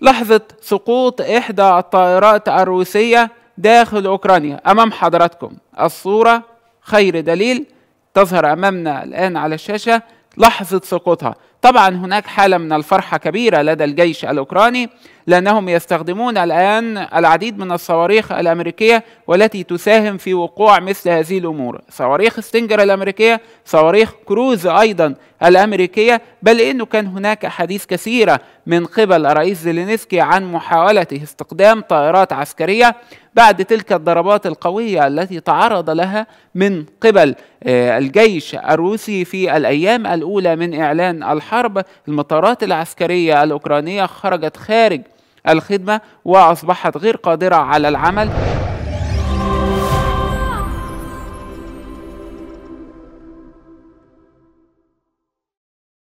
لحظة سقوط إحدى الطائرات الروسية داخل أوكرانيا أمام حضراتكم الصورة خير دليل تظهر أمامنا الآن على الشاشة لحظة سقوطها طبعا هناك حالة من الفرحة كبيرة لدى الجيش الأوكراني لأنهم يستخدمون الآن العديد من الصواريخ الأمريكية والتي تساهم في وقوع مثل هذه الأمور صواريخ ستينجر الأمريكية صواريخ كروز أيضا الأمريكية بل إنه كان هناك أحاديث كثيرة من قبل الرئيس زيلينسكي عن محاولته استخدام طائرات عسكرية بعد تلك الضربات القوية التي تعرض لها من قبل آه، الجيش الروسي في الأيام الأولى من إعلان الحرب الحرب المطارات العسكرية الأوكرانية خرجت خارج الخدمة وأصبحت غير قادرة على العمل